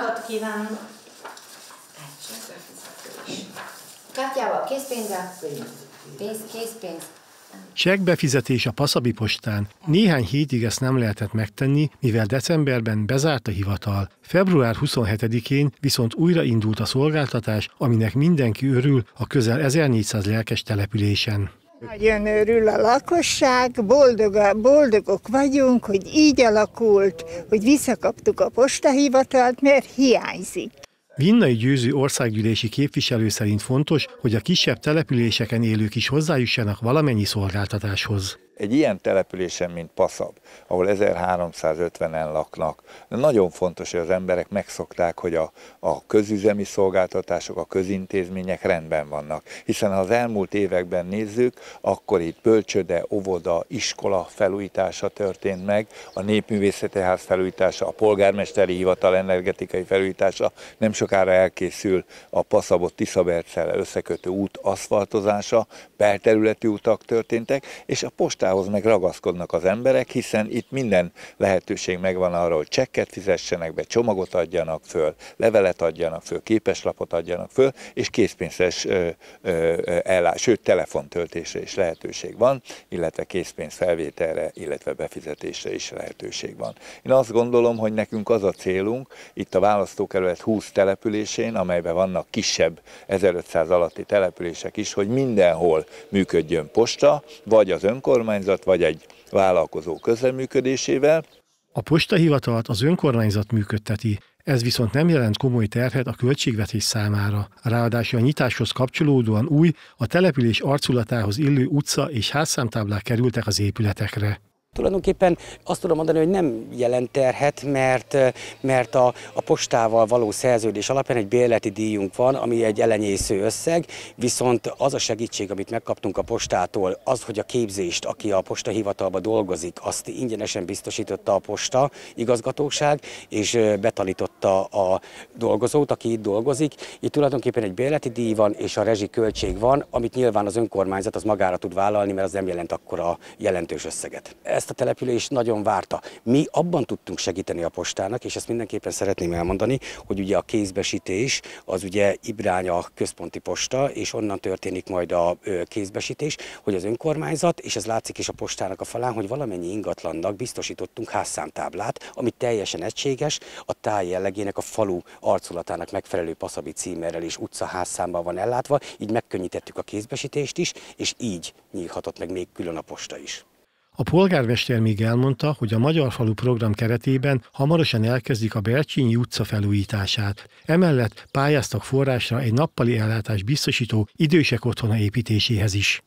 napot kívánok! Kártyával, készpénzzel, pénz, készpénz. Csekkbefizetés a Paszabi postán. Néhány hétig ezt nem lehetett megtenni, mivel decemberben bezárt a hivatal. Február 27-én viszont újra indult a szolgáltatás, aminek mindenki örül a közel 1400 lelkes településen. Nagyon örül a lakosság, boldog, boldogok vagyunk, hogy így alakult, hogy visszakaptuk a postahivatalt, mert hiányzik. Vinnai Győző országgyűlési képviselő szerint fontos, hogy a kisebb településeken élők is hozzájussanak valamennyi szolgáltatáshoz egy ilyen településen, mint Paszab, ahol 1350-en laknak, nagyon fontos, hogy az emberek megszokták, hogy a, a közüzemi szolgáltatások, a közintézmények rendben vannak. Hiszen ha az elmúlt években nézzük, akkor itt bölcsöde, óvoda, iskola felújítása történt meg, a Népművészeti Ház felújítása, a polgármesteri hivatal energetikai felújítása, nem sokára elkészül a Paszabot Tiszaberccel összekötő út aszfaltozása, belterületi utak történtek, és a postá munkához meg ragaszkodnak az emberek, hiszen itt minden lehetőség megvan arra, hogy csekket fizessenek be, csomagot adjanak föl, levelet adjanak föl, képeslapot adjanak föl, és készpénzes ellátás, sőt telefontöltésre is lehetőség van, illetve készpénz felvételre, illetve befizetésre is lehetőség van. Én azt gondolom, hogy nekünk az a célunk, itt a választókerület 20 településén, amelyben vannak kisebb 1500 alatti települések is, hogy mindenhol működjön posta, vagy az önkormányzat, önkormányzat vagy egy vállalkozó közreműködésével. A postahivatalt az önkormányzat működteti, ez viszont nem jelent komoly terhet a költségvetés számára. Ráadásul a nyitáshoz kapcsolódóan új, a település arculatához illő utca és házszámtáblák kerültek az épületekre. Tulajdonképpen azt tudom mondani, hogy nem jelent terhet, mert, eh, mert a, a postával való szerződés alapján egy bérleti díjunk van, ami egy elenyésző összeg, viszont az a segítség, amit megkaptunk a postától, az, hogy a képzést, aki a postahivatalba dolgozik, azt ingyenesen biztosította a posta igazgatóság, és eh, betalította a dolgozót, aki itt dolgozik. Itt tulajdonképpen egy bérleti díj van, és a rezsi költség van, amit nyilván az önkormányzat az magára tud vállalni, mert az nem jelent akkora jelentős összeget ezt a település nagyon várta. Mi abban tudtunk segíteni a postának, és ezt mindenképpen szeretném elmondani, hogy ugye a kézbesítés az ugye Ibránya központi posta, és onnan történik majd a kézbesítés, hogy az önkormányzat, és ez látszik is a postának a falán, hogy valamennyi ingatlannak biztosítottunk házszámtáblát, ami teljesen egységes, a táj jellegének, a falu arculatának megfelelő paszabi címerrel és utca házszámban van ellátva, így megkönnyítettük a kézbesítést is, és így nyílhatott meg még külön a posta is. A polgármester még elmondta, hogy a Magyar Falu program keretében hamarosan elkezdik a Bercsényi utca felújítását. Emellett pályáztak forrásra egy nappali ellátás biztosító idősek otthona építéséhez is.